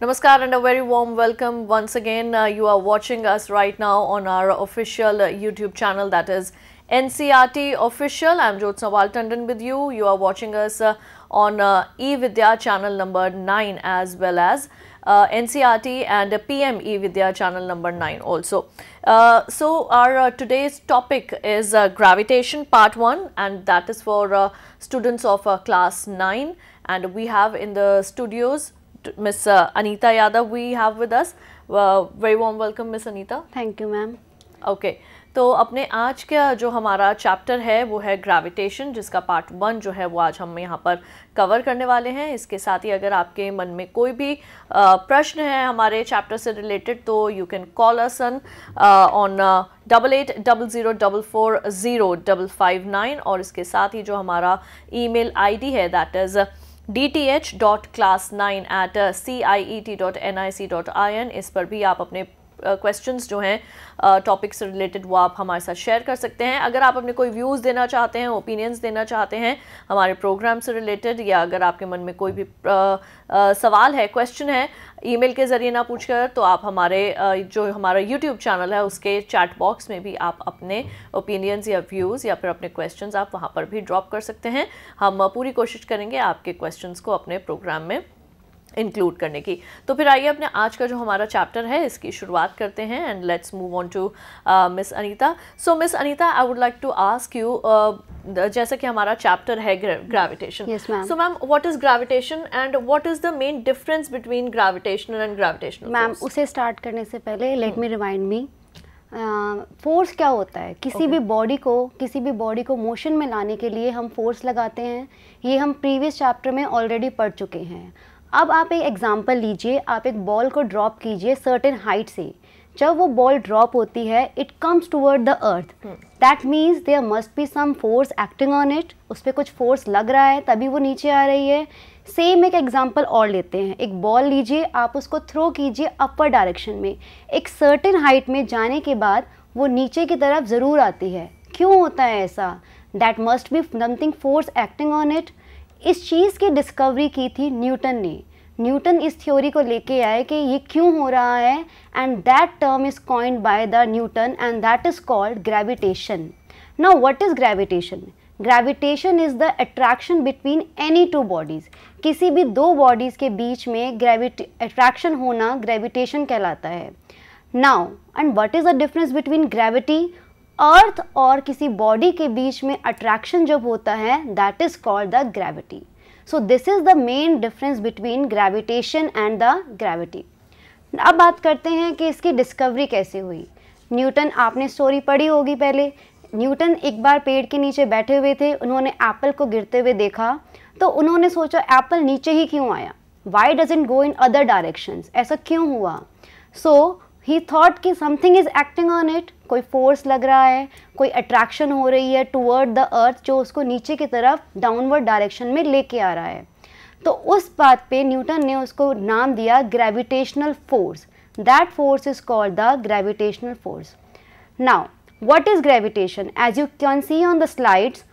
Namaskar and a very warm welcome once again. Uh, you are watching us right now on our official uh, YouTube channel that is NCRT official. I'm Jyotsna Wal with you. You are watching us uh, on uh, eVidya channel number 9 as well as uh, NCRT and uh, PM eVidya channel number 9 also. Uh, so our uh, today's topic is uh, gravitation part 1 and that is for students of class 9 and we have in the studios Miss uh, Anita Yadav we have with us. Uh, very warm welcome Miss Anita. Thank you ma'am. Okay. तो अपने आज का जो हमारा chapter है वो है gravitation जिसका पार्ट वन जो है वो आज हम यहाँ पर कवर करने वाले हैं इसके साथ ही अगर आपके मन में कोई भी uh, प्रश्न है हमारे चैप्टर से रिलेटेड तो you can call us on on double eight double zero double four zero double five nine और इसके साथ ही जो हमारा ईमेल आईडी है that is D T T H dot dot dot class nine C C I I I E N N इस पर भी आप अपने क्वेश्चंस जो हैं टॉपिक्स से रिलेटेड वो आप हमारे साथ शेयर कर सकते हैं अगर आप अपने कोई व्यूज़ देना चाहते हैं ओपिनियंस देना चाहते हैं हमारे प्रोग्राम से रिलेटेड या अगर आपके मन में कोई भी आ, आ, सवाल है क्वेश्चन है ईमेल के ज़रिए ना पूछकर तो आप हमारे जो हमारा यूट्यूब चैनल है उसके चैट बॉक्स में भी आप अपने ओपिनियंस या व्यूज़ या फिर अपने क्वेश्चन आप वहाँ पर भी ड्रॉप कर सकते हैं हम पूरी कोशिश करेंगे आपके क्वेश्चन को अपने प्रोग्राम में इंक्लूड करने की तो फिर आइए अपने आज का जो हमारा चैप्टर है इसकी शुरुआत करते हैं and let's move on to miss Anita so miss Anita I would like to ask you जैसे कि हमारा चैप्टर है gravitation so ma'am what is gravitation and what is the main difference between gravitational and gravitation ma'am उसे start करने से पहले let me remind me force क्या होता है किसी okay. भी बॉडी को किसी भी बॉडी को मोशन में लाने के लिए हम फोर्स लगाते हैं ये हम प्रीवियस चैप्टर में ऑलरेडी पढ़ चुके हैं अब आप एक एग्ज़ाम्पल लीजिए आप एक बॉल को ड्रॉप कीजिए सर्टेन हाइट से जब वो बॉल ड्रॉप होती है it comes toward the earth that means there must be some force acting on it उस पर कुछ फोर्स लग रहा है तभी वो नीचे आ रही है सेम एक एग्जाम्पल और लेते हैं एक बॉल लीजिए आप उसको थ्रो कीजिए अपर डायरेक्शन में एक सर्टेन हाइट में जाने के बाद वो नीचे की तरफ ज़रूर आती है क्यों होता है ऐसा that must be something force acting on it इस चीज़ की डिस्कवरी की थी न्यूटन ने न्यूटन इस थ्योरी को लेके आए कि ये क्यों हो रहा है and that term is coined by the Newton and that is called gravitation now what is gravitation gravitation is the attraction between any two bodies किसी भी दो बॉडीज़ के बीच में ग्रेविट अट्रैक्शन होना ग्रेविटेशन कहलाता है now and what is the difference between gravity earth और किसी बॉडी के बीच में अट्रैक्शन जब होता है that is called the gravity so this is the main difference between gravitation and the gravity अब बात करते हैं कि इसकी डिस्कवरी कैसे हुई न्यूटन आपने स्टोरी पढ़ी होगी पहले न्यूटन एक बार पेड़ के नीचे बैठे हुए थे उन्होंने एप्पल को गिरते हुए देखा तो उन्होंने सोचा एप्पल नीचे ही क्यों आया why doesn't go in other directions ऐसा क्यों हुआ सो so, ही थॉट कि something is acting on it कोई फोर्स लग रहा है कोई अट्रैक्शन हो रही है टूवर्ड द अर्थ जो उसको नीचे की तरफ डाउनवर्ड डायरेक्शन में लेके आ रहा है तो उस बात पे न्यूटन ने उसको नाम दिया gravitational force that force is called the gravitational force now what is gravitation as you can see on the slides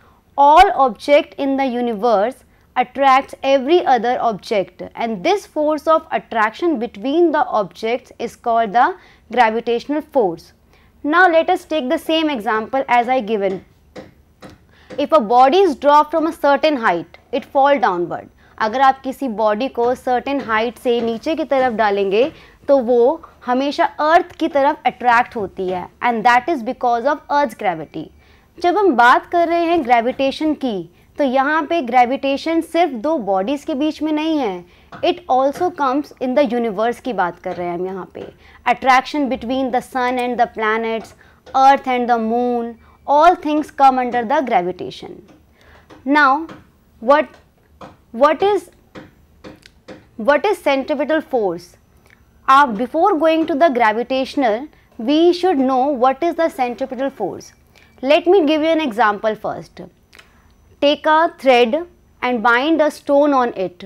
all object in the universe attracts every other object and this force of attraction between the objects is called the gravitational force. Now let us take the same example as I given. If a body is dropped from a certain height, it fall downward. अगर आप किसी body को certain height से नीचे की तरफ डालेंगे तो वो हमेशा अर्थ की तरफ अट्रैक्ट होती है and that is because of earth gravity जब हम बात कर रहे हैं ग्रेविटेशन की तो यहाँ पे ग्रेविटेशन सिर्फ दो बॉडीज़ के बीच में नहीं है it also comes in the universe की बात कर रहे हैं हम यहाँ पे attraction between the sun and the planets earth and the moon all things come under the gravitation now what what is what is centripetal force आप before going to the gravitational we should know what is the centripetal force let me give you an example first take a thread and bind a stone on it.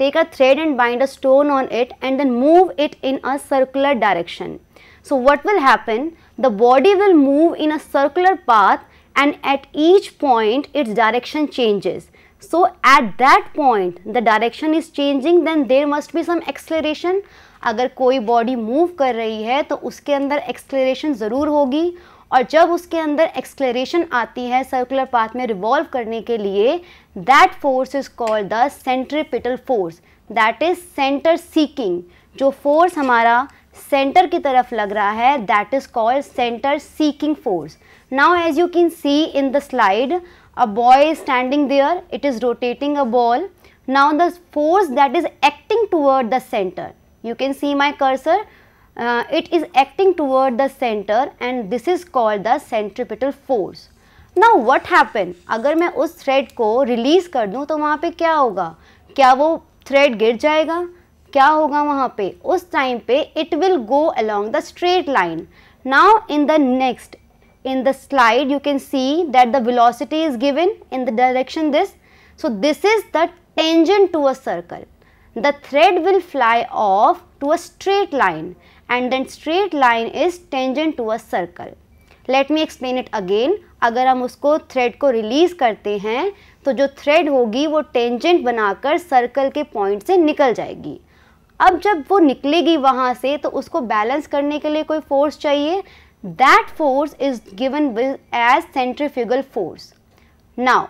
Take a thread and bind a stone on it and then move it in a circular direction. So, what will happen? The body will move in a circular path and at each point its direction changes. So, at that point the direction is changing then there must be some acceleration. अगर कोई body move कर रही है तो उसके अंदर acceleration ज़रूर होगी और जब उसके अंदर एक्सक्लेरेशन आती है सर्कुलर पाथ में रिवॉल्व करने के लिए that force is called the centripetal force that is centre seeking जो फोर्स हमारा सेंटर की तरफ लग रहा है that is called centre seeking force now as you can see in the slide a boy is standing there it is rotating a ball now the force that is acting toward the centre you can see my cursor uh, it is acting toward the center and this is called the centripetal force. Now what happen? अगर मैं उस thread को release कर दूँ तो वहाँ पे क्या होगा क्या वो thread गिर जाएगा क्या होगा वहाँ पे उस पे it will go along the straight line. Now in the next in the slide you can see that the velocity is given in the direction this. So this is the tangent to a circle. The thread will fly off to a straight line and then straight line is tangent to a circle let me explain it again अगर हम उसको thread को release करते हैं तो जो thread होगी वो टेंजेंट बनाकर सर्कल के पॉइंट से निकल जाएगी अब जब वो निकलेगी वहाँ से तो उसको बैलेंस करने के लिए कोई फोर्स चाहिए that force is given as centrifugal force now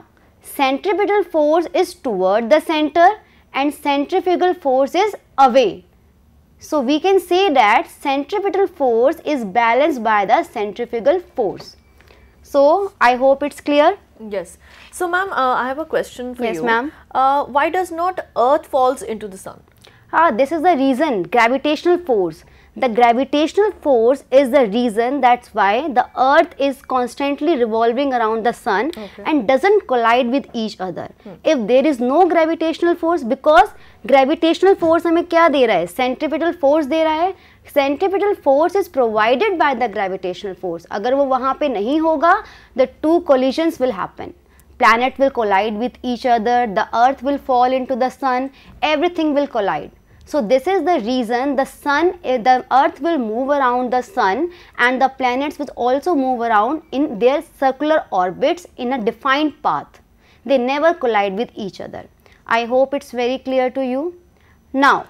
centripetal force is toward the centre and centrifugal force is away So we can say that centripetal force is balanced by the centrifugal force. So I hope it's clear. Yes. So ma'am, uh, I have a question for yes, you. Yes ma'am. Uh, why does not earth falls into the sun? Ah, this is the reason gravitational force. The gravitational force is the reason that's why the earth is constantly revolving around the sun okay. and doesn't collide with each other. Hmm. If there is no gravitational force because gravitational force हमें क्या दे रहा है centripetal force दे रहा है centripetal force is provided by the gravitational force अगर वो वहाँ पे नहीं होगा the two collisions will happen planet will collide with each other the earth will fall into the sun everything will collide so this is the reason the sun the earth will move around the sun and the planets will also move around in their circular orbits in a defined path they never collide with each other I hope it is very clear to you. Now,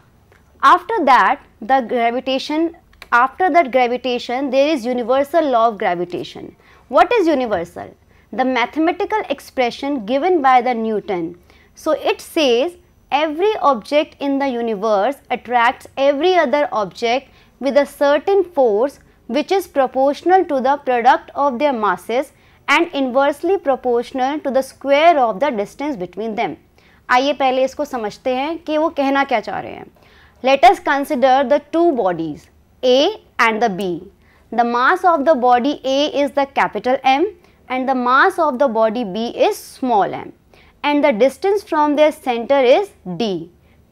after that the gravitation, after that gravitation there is universal law of gravitation. What is universal? The mathematical expression given by the Newton. So, it says every object in the universe attracts every other object with a certain force which is proportional to the product of their masses and inversely proportional to the square of the distance between them. आइए पहले इसको समझते हैं कि वो कहना क्या चाह रहे हैं let's consider the two bodies A and the B the mass of the body A is the capital M and the mass of the body B is small M and the distance from their centre is D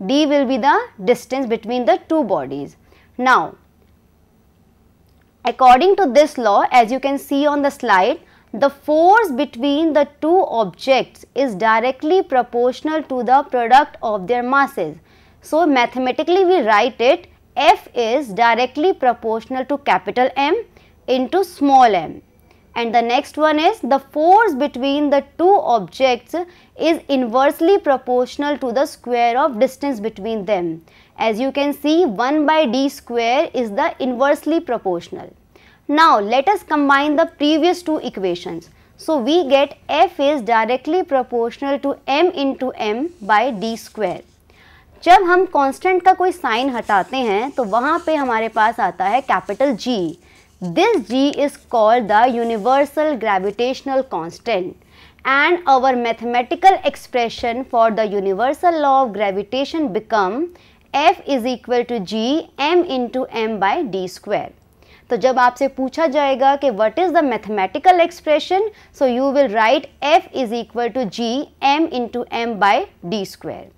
D will be the distance between the two bodies now according to this law as you can see on the slide the force between the two objects is directly proportional to the product of their masses. So, mathematically we write it F is directly proportional to capital M into small m. And the next one is the force between the two objects is inversely proportional to the square of distance between them. As you can see 1 by d square is the inversely proportional. Now let us combine the previous two equations. So we get f is directly proportional to m into m by d square. जब हम constant का कोई sign हटाते हैं तो वहाँ पे हमारे पास आता है capital G. This G is called the universal gravitational constant and our mathematical expression for the universal law of gravitation become F is equal to G m into m by d square. तो जब आपसे पूछा जाएगा कि what is the mathematical expression so you will write F is equal to G M into M by D square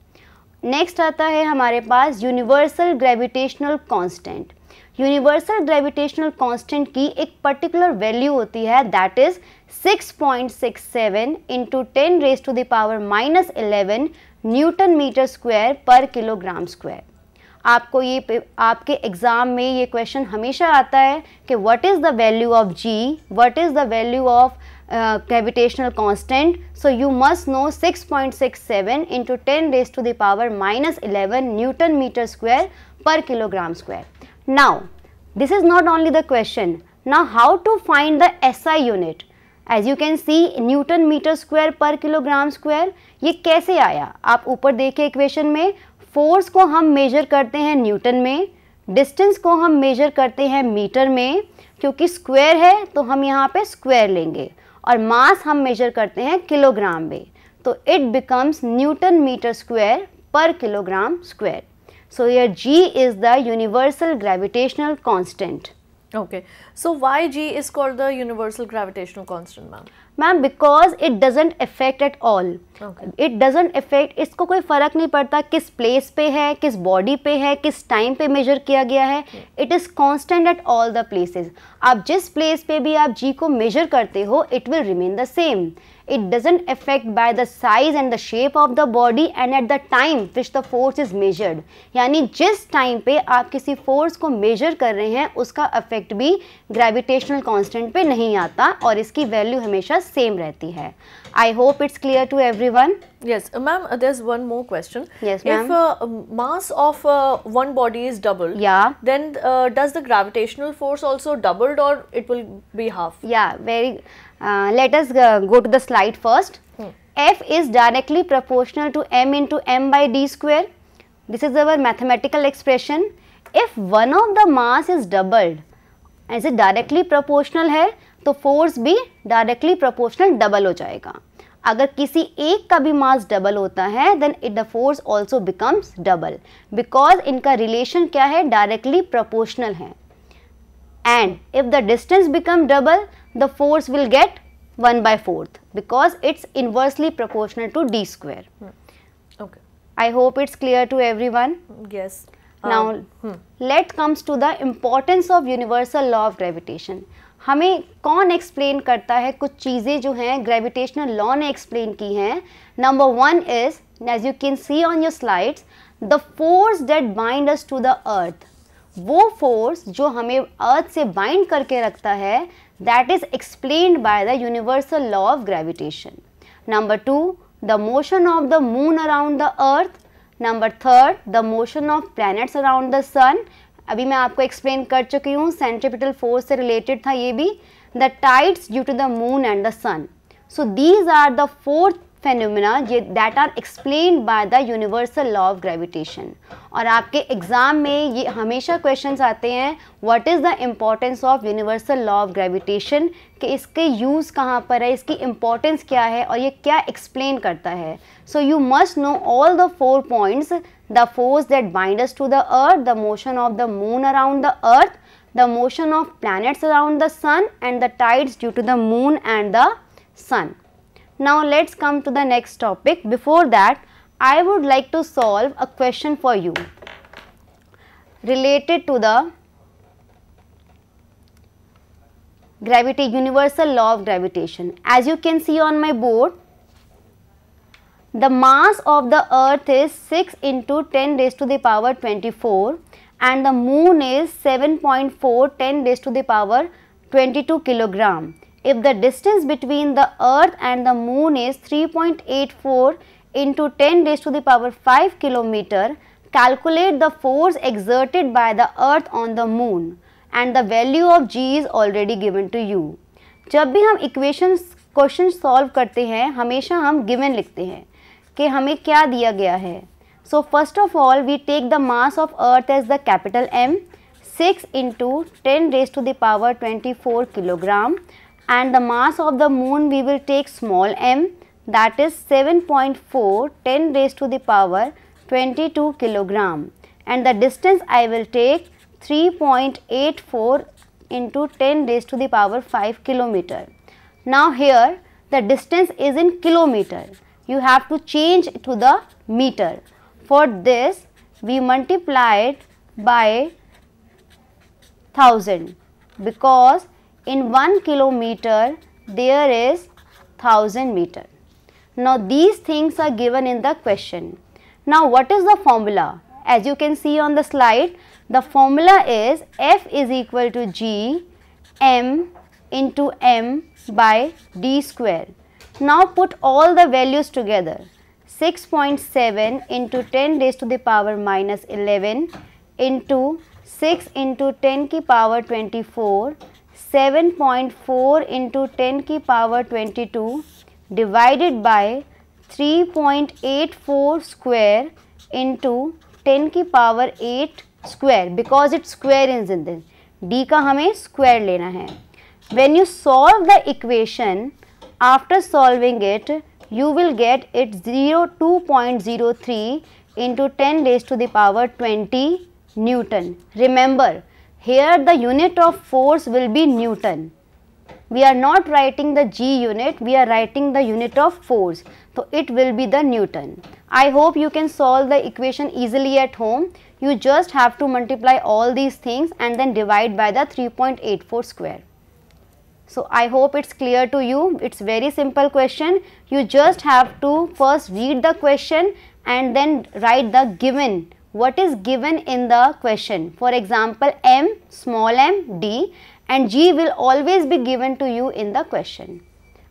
next आता है हमारे पास universal gravitational constant universal gravitational constant की एक पर्टिकुलर वैल्यू होती है that is 6.67 point six seven into ten raise to the power minus eleven newton metre square per kilogram square आपको ये आपके एग्ज़ाम में ये क्वेश्चन हमेशा आता है कि what is the value of G what is the value of gravitational constant so you must know 6.67 point six seven into ten raise to the power minus eleven newton metre square per kilogram square now this is not only the question now how to find the S I unit as you can see newton metre square per kilogram square ये कैसे आया आप ऊपर देखे equation में force को हम major करते हैं न्यूटन में डिस्टेंस को हम मेजर करते हैं मीटर में क्योंकि स्क्वायर है तो हम यहाँ पे स्क्वायर लेंगे और मास हम मेजर करते हैं किलोग्राम में तो it becomes newton metre square per kilogram square so here G is the universal gravitational constant Okay. So why G is called the universal gravitational constant ma'am? Ma'am because it doesn't affect at all. Okay. It doesn't affect इसको कोई फ़र्क नहीं पड़ता किस place पे है किस body पे है किस टाइम पे मेजर किया गया है it is constant at all the places आप जिस प्लेस पे भी आप जी को मेजर करते हो it will remain the same it doesn't affect by the size and the shape of the body and at the time which the force is measured यानी जिस टाइम पे आप किसी फोर्स को मेजर कर रहे हैं उसका अफेक्ट भी ग्रेविटेशनल कांस्टेंट पे नहीं आता और इसकी वैल्यू हमेशा सेम रहती है I hope it's clear to everyone. Yes, uh, ma'am, uh, there's one more question. Yes, ma'am. If uh, um, mass of uh, one body is doubled, yeah. then uh, does the gravitational force also doubled or it will be half? Yeah, very. Uh, let us go to the slide first. Hmm. F is directly proportional to m into m by d square. This is our mathematical expression. If one of the mass is doubled, is it directly proportional here? तो force भी directly proportional double हो जाएगा अगर किसी एक का भी मास double होता है then it the force also becomes double because इनका रिलेशन क्या है डायरेक्टली प्रोपोर्शनल है and if the distance become double the force will get one by fourth because it's inversely proportional to D square I hope it's clear to everyone yes now let comes to the importance of universal law of gravitation हमें कौन explain करता है कुछ चीज़ें जो हैं gravitational law ने explain की हैं number one is as you can see on your slides the force that bind us to the earth वो फोर्स जो हमें अर्थ से बाइंड करके रखता है that is explain by the universal law of gravitation number two the motion of the moon around the earth number third the motion of planets around the sun अभी मैं आपको एक्सप्लेन कर चुकी हूँ सेंट्रिपिटल फोर्स से related था ये भी the tides due to the moon and the sun so these are the fourth phenomena ये that are explain by the universal law of gravitation और आपके एग्ज़ाम में ये हमेशा क्वेश्चन आते हैं what is the importance of universal law of gravitation कि इसके यूज़ कहाँ पर है इसकी इम्पॉर्टेंस क्या है और ये क्या एक्सप्लेन करता है so you must know all the four points the force that bind to the earth the motion of the moon around the earth the motion of planets around the sun and the tides due to the moon and the sun Now let's come to the next topic. Before that, I would like to solve a question for you related to the gravity, universal law of gravitation. As you can see on my board, the mass of the earth is 6 into 10 raised to the power 24 and the moon is 7.4 10 raised to the power 22 kilogram if the distance between the earth and the moon is 3.84 into 10 raised to the power 5 kilometer, calculate the force exerted by the earth on the moon and the value of g is already given to you. जब भी हम equations question solve करते हैं हमेशा हम given लिखते हैं कि हमें क्या दिया गया है So first of all, we take the mass of Earth as the capital M, six into ten raised to the power twenty four kilogram and the mass of the moon we will take small m that is 7.4 10 raised to the power 22 kilogram and the distance I will take 3.84 into 10 raised to the power 5 kilometer. Now here the distance is in kilometer. You have to change to the meter. For this we multiply it by 1000 because in 1 kilometer there is 1000 meter. Now these things are given in the question. Now what is the formula? As you can see on the slide, the formula is F is equal to G M into M by D square. Now put all the values together. 6.7 into 10 raised to the power minus 11 into 6 into 10 ki power 24 seven point four into ten की power twenty two divided by three point eight four square into ten की power eight square because it square in जिंदन D का हमें square लेना है you the equation after solving it you will get it zero two point zero three into ten raise to the power twenty newton remember Here the unit of force will be Newton. We are not writing the G unit, we are writing the unit of force. So it will be the Newton. I hope you can solve the equation easily at home. You just have to multiply all these things and then divide by the 3.84 square. So I hope it's clear to you. It's very simple question. You just have to first read the question and then write the given what is given in the question. For example, m, small m, d and g will always be given to you in the question.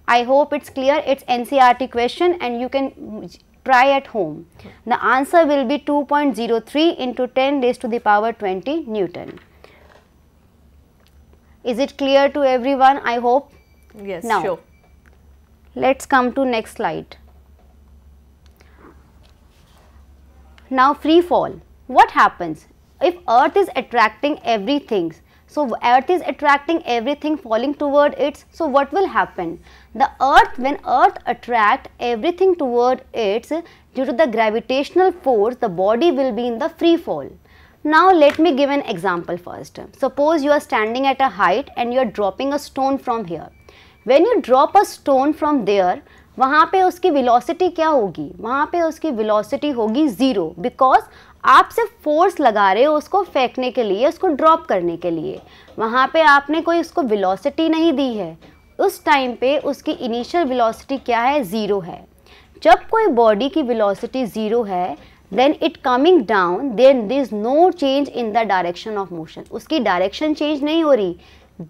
I hope it's clear. It's NCRT question and you can try at home. The answer will be 2.03 into 10 raised to the power 20 Newton. Is it clear to everyone? I hope. Yes, now, sure. Let's come to next slide. Now free fall. What happens? If earth is attracting everything, so earth is attracting everything falling toward it. So what will happen? The earth, when earth attract everything toward it, due to the gravitational force, the body will be in the free fall. Now let me give an example first. Suppose you are standing at a height and you are dropping a stone from here. When you drop a stone from there, वहाँ पे उसकी velocity क्या होगी वहाँ पे उसकी velocity होगी zero because आप सिर्फ फोर्स लगा रहे हो उसको फेंकने के लिए उसको ड्रॉप करने के लिए वहाँ पे आपने कोई उसको वेलोसिटी नहीं दी है उस टाइम पे उसकी इनिशियल वेलोसिटी क्या है ज़ीरो है जब कोई बॉडी की वेलोसिटी ज़ीरो है then it coming down then there is no change in the direction of motion उसकी डायरेक्शन चेंज नहीं हो रही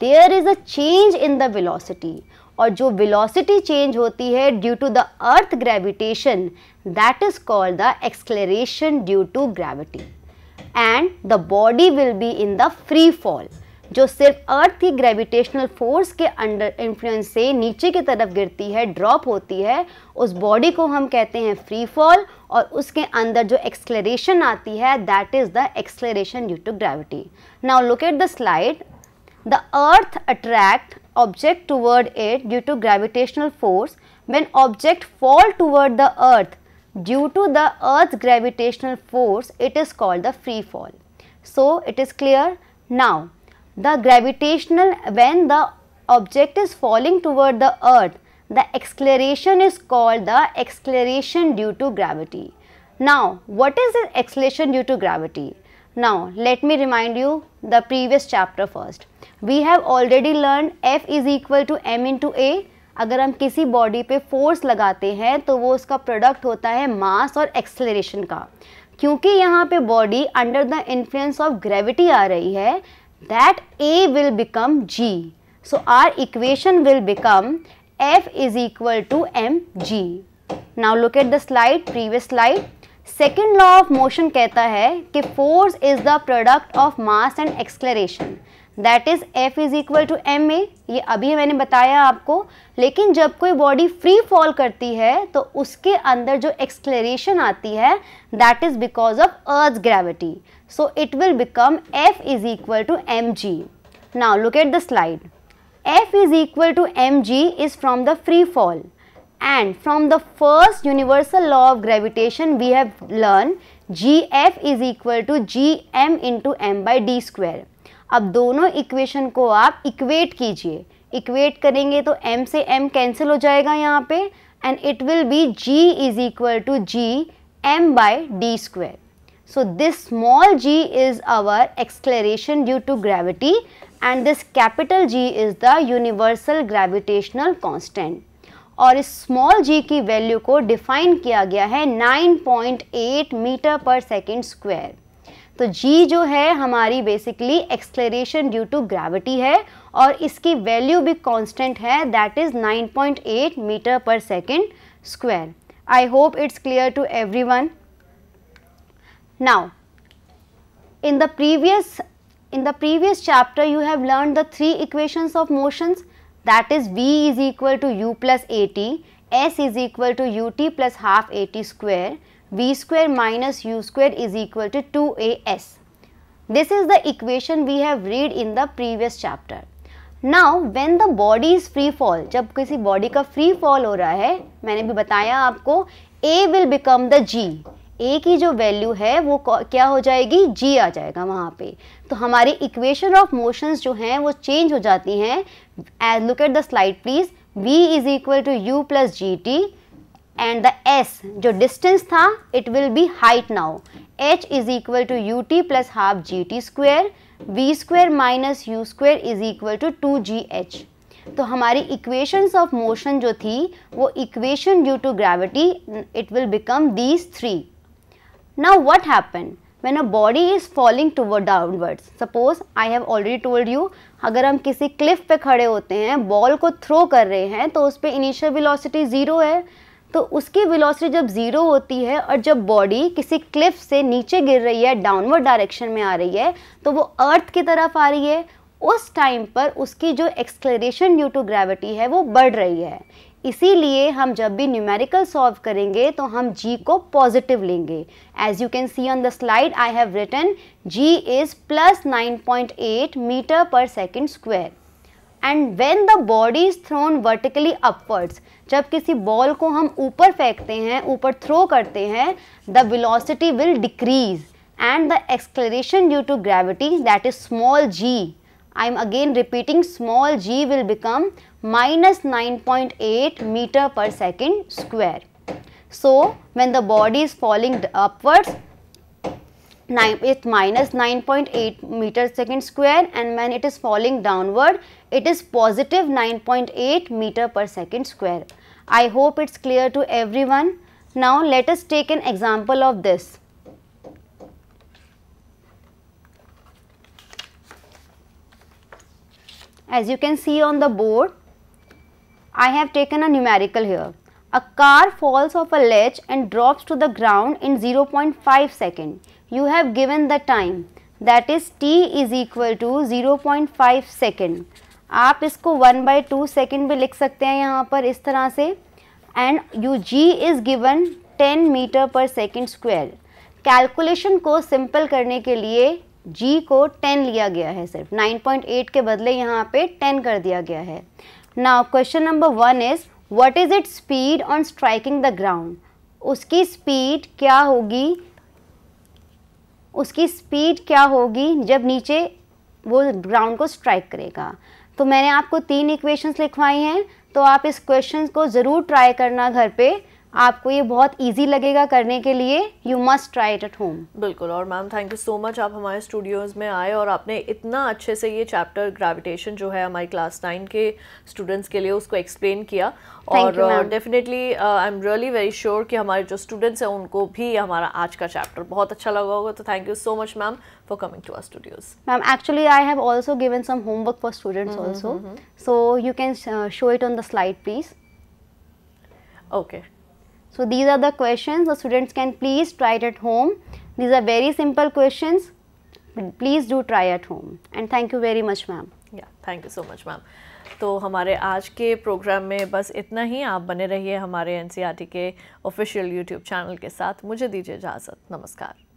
there is a change in the velocity और जो वेलोसिटी चेंज होती है due to the earth gravitation that is called the acceleration due to gravity and the body will be in the free fall जो सिर्फ earth की gravitational force के under influence से नीचे की तरफ गिरती है ड्रॉप होती है उस बॉडी को हम कहते हैं फ्री फॉल और उसके अंदर जो एक्सलेरेशन आती है that is the acceleration due to gravity now look at the slide the earth attract object toward it due to gravitational force when object fall toward the earth due to the earth's gravitational force it is called the free fall. So, it is clear. Now, the gravitational when the object is falling toward the earth the acceleration is called the acceleration due to gravity. Now, what is this acceleration due to gravity? now let me remind you the previous chapter first we have already learned f is equal to m into a अगर हम किसी body पे force लगाते हैं तो वो उसका product होता है मास और एक्सेलरेशन का क्योंकि यहाँ पे body under the influence of gravity आ रही है that A will become G so our equation will become F is equal to M G now look at the slide previous slide second law of motion कहता है कि force is the product of mass and acceleration that is F is equal to M A ये अभी मैंने बताया आपको लेकिन जब कोई बॉडी फ्री फॉल करती है तो उसके अंदर जो एक्सक्लेशन आती है that is because of earth gravity so it will become F is equal to M G now look at the slide F is equal to M G is from the free fall and from the first universal law of gravitation we have learned gf is equal to gm into m by d square. अब दोनों equation को आप equate कीजिए equate करेंगे तो m से m cancel हो जाएगा यहाँ पे and it will be g is equal to G M by D square. So this small g is our acceleration due to gravity and this capital G is the universal gravitational constant. और इस small जी की value को define किया गया है 9.8 metre per second square तो जी जो है हमारी basically acceleration due to gravity है और इसकी वैल्यू भी कांस्टेंट है that is 9.8 metre per second square I hope it's clear to everyone now in the previous in the previous chapter you have learn the three equations of motions that is V is equal to U plus AT, S is equal to UT plus half AT square, V square minus U square is equal to 2AS. This is the equation we have read in the previous chapter. Now when the body is free fall जब किसी body का free fall हो रहा है मैंने भी बताया आपको A will become the G A की जो वैल्यू है वो क्या हो जाएगी जी आ जाएगा वहाँ पे तो हमारी इक्वेशन ऑफ मोशंस जो हैं वो चेंज हो जाती हैं as look at the slide please V is equal to U plus G T and the S जो डिस्टेंस था it will be height now H is equal to U T plus half G T square V square minus U square is equal to two G H तो हमारी equations of motion जो थी वो equation due to gravity it will become these three Now what happened? When a body is falling toward downwards, suppose I have already told you, अगर हम किसी cliff पे खड़े होते हैं बॉल को throw कर रहे हैं तो उस पर इनिशियल विलॉसिटी ज़ीरो है तो उसकी विलॉसिटी जब ज़ीरो होती है और जब बॉडी किसी क्लिफ से नीचे गिर रही है डाउनवर्ड डायरेक्शन में आ रही है तो वो अर्थ की तरफ आ रही है उस टाइम पर उसकी जो एक्सक्लेशन ड्यू टू ग्रेविटी है वो बढ़ रही है इसीलिए हम जब भी न्यूमेरिकल सॉल्व करेंगे तो हम g को पॉजिटिव लेंगे as you can see on the slide I have written g is plus nine point eight metre per second square and when the body is thrown vertically upwards जब किसी ball को हम ऊपर फेंकते हैं ऊपर थ्रो करते हैं the velocity will decrease and the acceleration due to gravity that is small g I am again repeating small g will become minus 9.8 meter per second square. So, when the body is falling upwards, it's minus 9.8 meter second square and when it is falling downward, it is positive 9.8 meter per second square. I hope it's clear to everyone. Now, let us take an example of this. As you can see on the board, I have taken a numerical here. A car falls off a ledge and drops to the ground in 0.5 second. You have given the time that is t is equal to 0.5 second. आप इसको 1 by 2 second भी लिख सकते हैं यहाँ पर इस तरह से and you G is given 10 metre per second square calculation को सिंपल करने के लिए जी को 10 लिया गया है सिर्फ 9.8 के बदले यहाँ पे 10 कर दिया गया है now question number one is what is it speed on striking the ground उसकी स्पीड क्या होगी उसकी स्पीड क्या होगी जब नीचे वो ग्राउंड को स्ट्राइक करेगा तो मैंने आपको तीन इक्वेशंस लिखवाई हैं तो आप इस क्वेश्चन को ज़रूर ट्राई करना घर पे आपको ये बहुत इजी लगेगा करने के लिए you must try it at home बिल्कुल और ma'am thank you so much आप हमारे स्टूडियोज़ में आए और आपने इतना अच्छे से ये चैप्टर ग्रेविटेशन जो है हमारी क्लास नाइन के स्टूडेंट्स के लिए उसको एक्सप्लेन किया और definitely I am really very sure कि हमारे जो स्टूडेंट्स हैं उनको भी हमारा आज का चैप्टर बहुत अच्छा लगा होगा तो thank you so much ma'am for coming to our studios ma'am actually I have also given some homework for students also so you can show it on the slide please okay Okay. So these are the questions the students can please try it at home. These are very simple questions. Please do try at home. And thank you very much ma'am. Yeah, thank you so much ma'am. तो हमारे आज के programme में बस इतना ही आप बने रहिए हमारे एन के ऑफिशियल यूट्यूब चैनल के साथ मुझे दीजिए इजाज़त नमस्कार